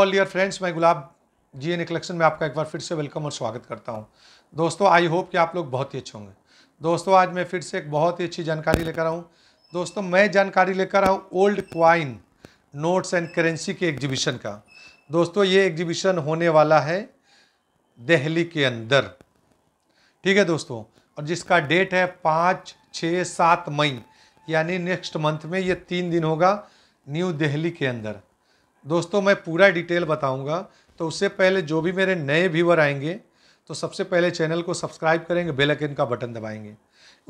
all dear friends मैं गुलाब G N collection में आपका एक बार फिर से वेलकम और स्वागत करता हूं दोस्तों आई होप कि आप लोग बहुत ही अच्छे होंगे दोस्तों आज मैं फिर से एक बहुत ही अच्छी जानकारी लेकर आऊं दोस्तों मैं जानकारी लेकर आऊं old coin notes and currency के एग्जीबिशन का दोस्तों ये एग्जीबिशन होने वाला है दहली के अंदर ठीक है दोस्तों और जिसका डेट है पाँच छः सात मई यानी नेक्स्ट मंथ में ये तीन दिन होगा न्यू दिल्ली के अंदर दोस्तों मैं पूरा डिटेल बताऊंगा तो उससे पहले जो भी मेरे नए व्यूवर आएंगे तो सबसे पहले चैनल को सब्सक्राइब करेंगे बेल आइकन का बटन दबाएंगे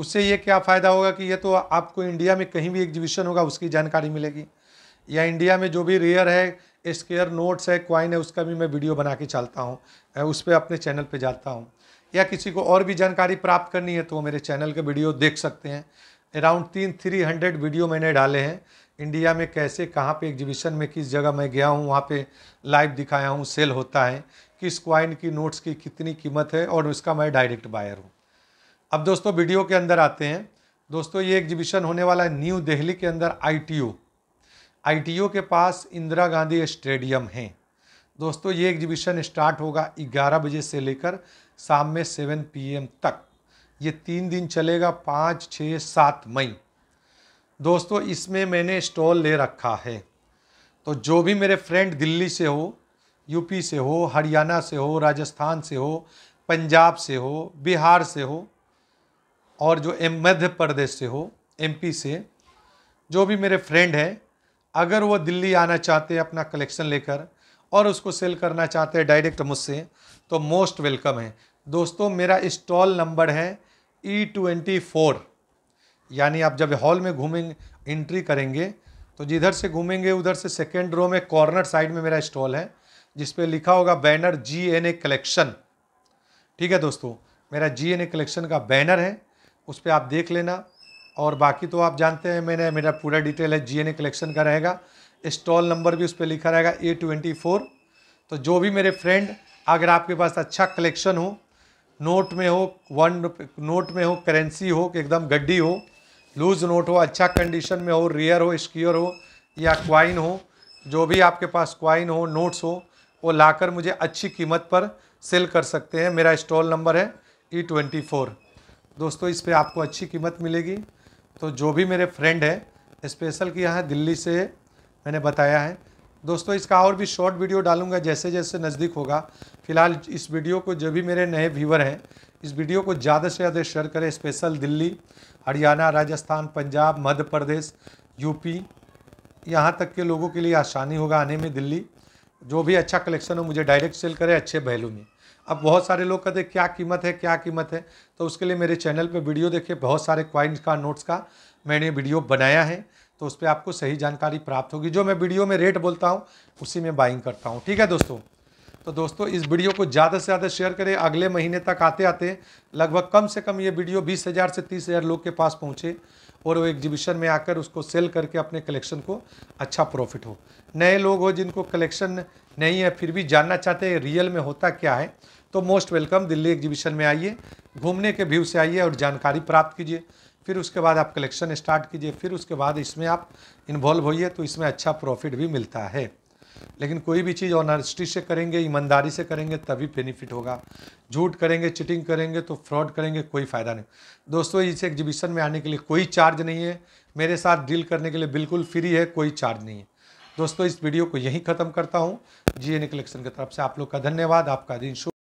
उससे ये क्या फ़ायदा होगा कि ये तो आपको इंडिया में कहीं भी एग्जीबिशन होगा उसकी जानकारी मिलेगी या इंडिया में जो भी रेयर है स्केयर नोट्स है क्वाइन है उसका भी मैं वीडियो बना के चलता हूँ उस पर अपने चैनल पर जाता हूँ या किसी को और भी जानकारी प्राप्त करनी है तो वो मेरे चैनल के वीडियो देख सकते हैं अराउंड तीन थ्री हंड्रेड वीडियो मैंने डाले हैं इंडिया में कैसे कहाँ पे एग्जीबिशन में किस जगह मैं गया हूँ वहाँ पे लाइव दिखाया हूँ सेल होता है किस क्वाइन की नोट्स की कितनी कीमत है और उसका मैं डायरेक्ट बायर हूँ अब दोस्तों वीडियो के अंदर आते हैं दोस्तों ये एग्जीबिशन होने वाला है न्यू दिल्ली के अंदर आई टी के पास इंदिरा गांधी स्टेडियम है दोस्तों ये एग्जीबिशन स्टार्ट होगा ग्यारह बजे से लेकर शाम में सेवन पी तक ये तीन दिन चलेगा पाँच छः सात मई दोस्तों इसमें मैंने स्टॉल ले रखा है तो जो भी मेरे फ्रेंड दिल्ली से हो यूपी से हो हरियाणा से हो राजस्थान से हो पंजाब से हो बिहार से हो और जो एम मध्य प्रदेश से हो एमपी से जो भी मेरे फ्रेंड हैं अगर वो दिल्ली आना चाहते हैं अपना कलेक्शन लेकर और उसको सेल करना चाहते हैं डायरेक्ट मुझसे तो मोस्ट वेलकम है दोस्तों मेरा स्टॉल नंबर है ई ट्वेंटी फोर यानी आप जब हॉल में घूमेंगे एंट्री करेंगे तो जिधर से घूमेंगे उधर से सेकेंड रो में कॉर्नर साइड में मेरा स्टॉल है जिस पे लिखा होगा banner G N A collection ठीक है दोस्तों मेरा जी एन ए कलेक्शन का बैनर है उस पर आप देख लेना और बाकी तो आप जानते हैं मैंने मेरा पूरा डिटेल है जी एन ए कलेक्शन का रहेगा स्टॉल नंबर भी उस पर लिखा रहेगा ए ट्वेंटी फोर तो जो भी मेरे फ्रेंड अगर आपके पास अच्छा कलेक्शन हो नोट में हो वन नोट में हो करेंसी हो कि एकदम गड्डी हो लूज नोट हो अच्छा कंडीशन में हो रेयर हो स्क्योर हो या क्वाइन हो जो भी आपके पास क्वाइन हो नोट्स हो वो लाकर मुझे अच्छी कीमत पर सेल कर सकते हैं मेरा स्टॉल नंबर है ई ट्वेंटी फोर दोस्तों इस पर आपको अच्छी कीमत मिलेगी तो जो भी मेरे फ्रेंड है स्पेशल कि यहाँ दिल्ली से मैंने बताया है दोस्तों इसका और भी शॉर्ट वीडियो डालूंगा जैसे जैसे नज़दीक होगा फिलहाल इस वीडियो को जो भी मेरे नए व्यूवर हैं इस वीडियो को ज़्यादा से ज़्यादा शेयर करें स्पेशल दिल्ली हरियाणा राजस्थान पंजाब मध्य प्रदेश यूपी यहाँ तक के लोगों के लिए आसानी होगा आने में दिल्ली जो भी अच्छा कलेक्शन हो मुझे डायरेक्ट सेल करें अच्छे वैल्यू में अब बहुत सारे लोग कहते हैं क्या कीमत है क्या कीमत है तो उसके लिए मेरे चैनल पे वीडियो देखे बहुत सारे क्वाइंस का नोट्स का मैंने वीडियो बनाया है तो उस पर आपको सही जानकारी प्राप्त होगी जो मैं वीडियो में रेट बोलता हूँ उसी में बाइंग करता हूँ ठीक है दोस्तों तो दोस्तों इस वीडियो को ज़्यादा से ज़्यादा शेयर करें अगले महीने तक आते आते लगभग कम से कम ये वीडियो बीस हज़ार से तीस हज़ार लोग के पास पहुँचे और वो एग्जीबिशन में आकर उसको सेल करके अपने कलेक्शन को अच्छा प्रॉफिट हो नए लोग हो जिनको कलेक्शन नहीं है फिर भी जानना चाहते हैं रियल में होता क्या है तो मोस्ट वेलकम दिल्ली एग्जीबिशन में आइए घूमने के व्यू से आइए और जानकारी प्राप्त कीजिए फिर उसके बाद आप कलेक्शन स्टार्ट कीजिए फिर उसके बाद इसमें आप इन्वॉल्व होइए तो इसमें अच्छा प्रॉफिट भी मिलता है लेकिन कोई भी चीज़ ऑनेस्टी से करेंगे ईमानदारी से करेंगे तभी बेनिफिट होगा झूठ करेंगे चिटिंग करेंगे तो फ्रॉड करेंगे कोई फ़ायदा नहीं दोस्तों इस एग्जीबिशन में आने के लिए कोई चार्ज नहीं है मेरे साथ डील करने के लिए बिल्कुल फ्री है कोई चार्ज नहीं है दोस्तों इस वीडियो को यहीं ख़त्म करता हूँ जी एन कलेक्शन की तरफ से आप लोग का धन्यवाद आपका दिन शुभ